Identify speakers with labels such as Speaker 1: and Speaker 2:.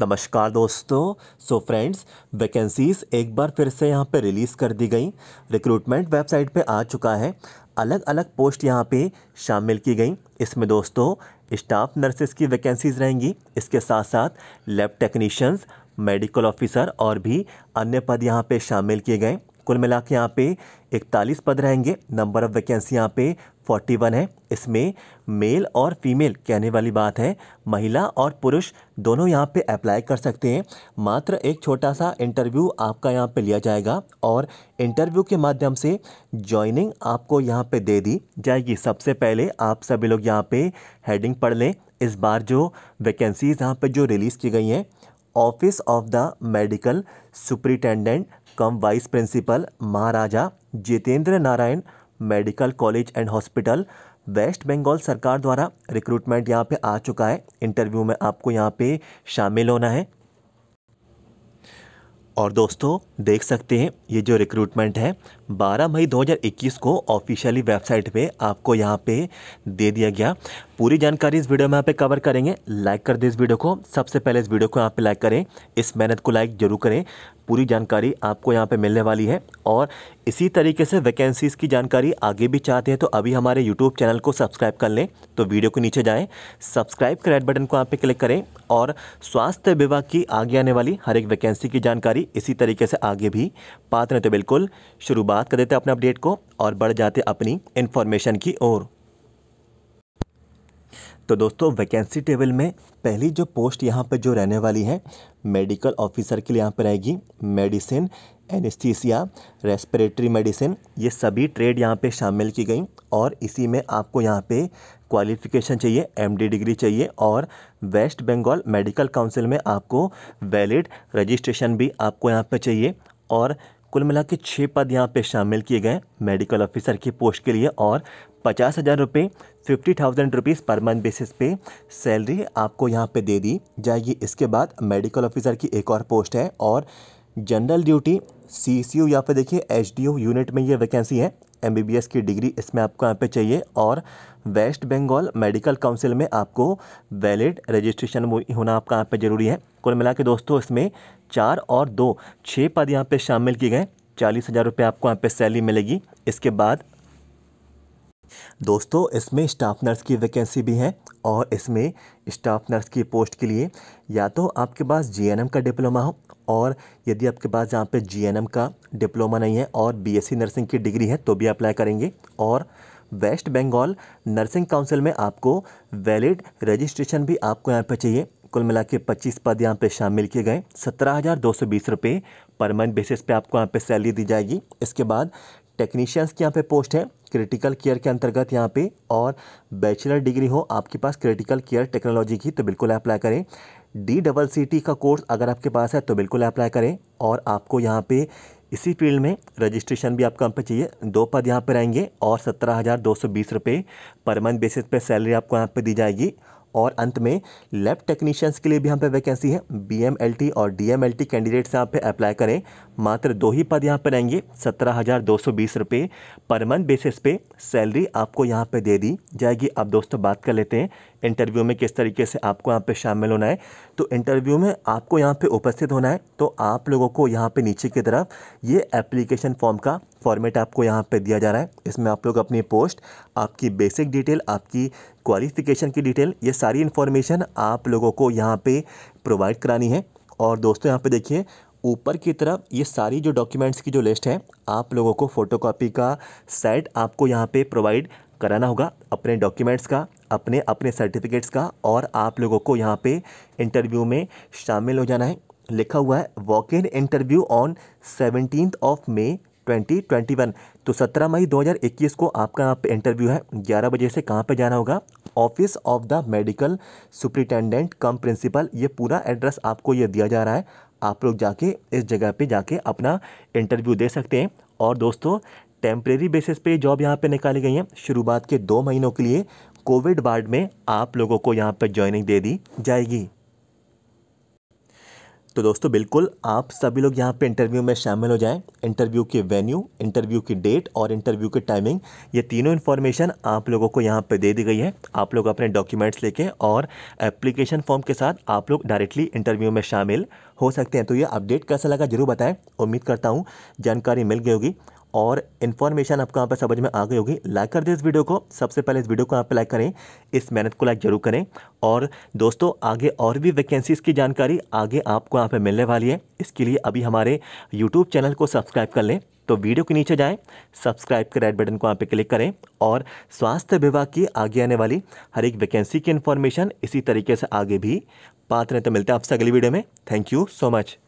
Speaker 1: नमस्कार दोस्तों so friends vacancies एक बार फिर से यहाँ पे रिलीज़ कर दी गई रिक्रूटमेंट वेबसाइट पे आ चुका है अलग अलग पोस्ट यहाँ पे शामिल की गई इसमें दोस्तों स्टाफ नर्सेज की वैकेंसीज़ रहेंगी इसके साथ साथ लैब टेक्नीशियंस मेडिकल ऑफिसर और भी अन्य पद यहाँ पे शामिल किए गए कुल मिला के यहाँ पे इकतालीस पद रहेंगे नंबर ऑफ़ वैकेंसी यहाँ पे फोर्टी वन है इसमें मेल और फीमेल कहने वाली बात है महिला और पुरुष दोनों यहाँ पे अप्लाई कर सकते हैं मात्र एक छोटा सा इंटरव्यू आपका यहाँ पे लिया जाएगा और इंटरव्यू के माध्यम से जॉइनिंग आपको यहाँ पे दे दी जाएगी सबसे पहले आप सभी लोग यहाँ पे हेडिंग पढ़ लें इस बार जो वैकेंसीज़ यहाँ पर जो रिलीज़ की गई हैं office of the medical superintendent cum vice principal Maharaja Jitendra Narayan medical college and hospital West Bengal सरकार द्वारा रिक्रूटमेंट यहाँ पे आ चुका है इंटरव्यू में आपको यहाँ पे शामिल होना है और दोस्तों देख सकते हैं ये जो रिक्रूटमेंट है 12 मई 2021 को ऑफिशियली वेबसाइट पे आपको यहाँ पे दे दिया गया पूरी जानकारी इस वीडियो में यहाँ पे कवर करेंगे लाइक कर दें इस वीडियो को सबसे पहले इस वीडियो को यहाँ पे लाइक करें इस मेहनत को लाइक जरूर करें पूरी जानकारी आपको यहाँ पे मिलने वाली है और इसी तरीके से वैकेंसीज़ की जानकारी आगे भी चाहते हैं तो अभी हमारे यूट्यूब चैनल को सब्सक्राइब कर लें तो वीडियो को नीचे जाएँ सब्सक्राइब का रेड बटन को यहाँ पर क्लिक करें और स्वास्थ्य विभाग की आगे आने वाली हर एक वैकेंसी की जानकारी इसी तरीके से आगे भी पाते तो बिल्कुल शुरुआत कर देते अपने अपडेट को और बढ़ जाते अपनी इन्फॉर्मेशन की ओर तो दोस्तों वैकेंसी टेबल में पहली जो पोस्ट यहाँ पर जो रहने वाली है मेडिकल ऑफिसर के लिए यहाँ पर रहेगी मेडिसिन एनिस्थीसिया रेस्पिरेटरी मेडिसिन ये सभी ट्रेड यहाँ पे शामिल की गई और इसी में आपको यहाँ पे क्वालिफिकेशन चाहिए एमडी डिग्री चाहिए और वेस्ट बंगाल मेडिकल काउंसिल में आपको वैलिड रजिस्ट्रेशन भी आपको यहाँ पे चाहिए और कुल मिला के छः पद यहाँ पे शामिल किए गए मेडिकल ऑफिसर की पोस्ट के लिए और पचास हज़ार रुपये fifty thousand rupees per month basis पे सैलरी आपको यहाँ पे दे दी जाएगी इसके बाद मेडिकल ऑफिसर की एक और पोस्ट है और general duty C C U या फिर देखिए एच डी ओ यूनिट में ये वैकेंसी है एम की डिग्री इसमें आपको यहाँ पे चाहिए और वेस्ट बंगाल मेडिकल काउंसिल में आपको वैलिड रजिस्ट्रेशन होना आपका यहाँ पे ज़रूरी है कुल मिला के दोस्तों इसमें चार और दो छः पद यहाँ पे शामिल किए गए चालीस हज़ार रुपये आपको यहाँ पे सैलरी मिलेगी इसके बाद दोस्तों इसमें स्टाफ नर्स की वैकेंसी भी है और इसमें स्टाफ नर्स की पोस्ट के लिए या तो आपके पास जीएनएम का डिप्लोमा हो और यदि आपके पास यहाँ पे जीएनएम का डिप्लोमा नहीं है और बीएससी नर्सिंग की डिग्री है तो भी अप्लाई करेंगे और वेस्ट बंगाल नर्सिंग काउंसिल में आपको वैलिड रजिस्ट्रेशन भी आपको यहाँ पर चाहिए कुल मिला के पच्चीस पद यहाँ पे शामिल किए गए सत्रह हज़ार दो सौ बीस रुपये पर मंथ बेसिस पे आपको यहाँ पे सैलरी दी जाएगी इसके बाद टेक्नीशियंस की यहाँ पे पोस्ट है क्रिटिकल केयर के अंतर्गत यहाँ पे और बैचलर डिग्री हो आपके पास क्रिटिकल केयर टेक्नोलॉजी की तो बिल्कुल अप्लाई करें डी डबल सी टी का कोर्स अगर आपके पास है तो बिल्कुल अप्लाई करें और आपको यहाँ पे इसी फील्ड में रजिस्ट्रेशन भी आपको यहाँ पे चाहिए दो पद यहाँ पे रहेंगे और सत्रह हज़ार दो सौ बीस रुपये पर मंथ बेसिस पे सैलरी आपको यहाँ पे दी जाएगी और अंत में लैब टेक्नीशियंस के लिए भी यहाँ पे वैकेंसी है बीएमएलटी और डीएमएलटी कैंडिडेट्स यहाँ पे अप्लाई करें मात्र दो ही पद यहाँ पे रहेंगे सत्रह हज़ार दो सौ बीस रुपये पर मंथ बेसिस पे सैलरी आपको यहाँ पे दे दी जाएगी अब दोस्तों बात कर लेते हैं इंटरव्यू में किस तरीके से आपको यहाँ पे शामिल होना है तो इंटरव्यू में आपको यहाँ पे उपस्थित होना है तो आप लोगों को यहाँ पे नीचे की तरफ ये एप्लीकेशन फॉर्म का फॉर्मेट आपको यहाँ पे दिया जा रहा है इसमें आप लोग अपनी पोस्ट आपकी बेसिक डिटेल आपकी क्वालिफिकेशन की डिटेल ये सारी इन्फॉर्मेशन आप लोगों को यहाँ पर प्रोवाइड करानी है और दोस्तों यहाँ पर देखिए ऊपर की तरफ ये सारी जो डॉक्यूमेंट्स की जो लिस्ट है आप लोगों को फ़ोटोकॉपी का सेट आपको यहाँ पे प्रोवाइड कराना होगा अपने डॉक्यूमेंट्स का अपने अपने सर्टिफिकेट्स का और आप लोगों को यहाँ पे इंटरव्यू में शामिल हो जाना है लिखा हुआ है walk in interview on seventeen of May 2021 तो 17 मई 2021 को आपका यहाँ पे इंटरव्यू है 11 बजे से कहाँ पे जाना होगा office of the medical superintendent cum principal ये पूरा एड्रेस आपको ये दिया जा रहा है आप लोग जाके इस जगह पे जाके अपना इंटरव्यू दे सकते हैं और दोस्तों टेम्प्रेरी बेसिस पे जॉब यहाँ पे निकाली गई हैं शुरुआत के दो महीनों के लिए कोविड वार्ड में आप लोगों को यहाँ पर ज्वाइनिंग दे दी जाएगी तो दोस्तों बिल्कुल आप सभी लोग यहाँ पे इंटरव्यू में शामिल हो जाएं इंटरव्यू के वेन्यू इंटरव्यू की डेट और इंटरव्यू की टाइमिंग ये तीनों इन्फॉर्मेशन आप लोगों को यहाँ पे दे दी गई है आप लोग अपने डॉक्यूमेंट्स लेके और एप्लीकेशन फॉर्म के साथ आप लोग डायरेक्टली इंटरव्यू में शामिल हो सकते हैं तो ये अपडेट कैसा लगा जरूर बताएँ उम्मीद करता हूँ जानकारी मिल गई होगी और इन्फॉर्मेशन आपको यहाँ पर समझ में आ गई होगी लाइक कर दें इस वीडियो को सबसे पहले इस वीडियो को यहाँ पर लाइक करें इस मेहनत को लाइक जरूर करें और दोस्तों आगे और भी वैकेंसीज़ की जानकारी आगे आपको यहाँ पर मिलने वाली है इसके लिए अभी हमारे यूट्यूब चैनल को सब्सक्राइब कर लें तो वीडियो के नीचे जाएं सब्सक्राइब के रेड बटन को यहाँ पे क्लिक करें और स्वास्थ्य विभाग की आगे आने वाली हर एक वैकेंसी की इन्फॉर्मेशन इसी तरीके से आगे भी पात्र तो मिलते हैं आपसे अगली वीडियो में थैंक यू सो मच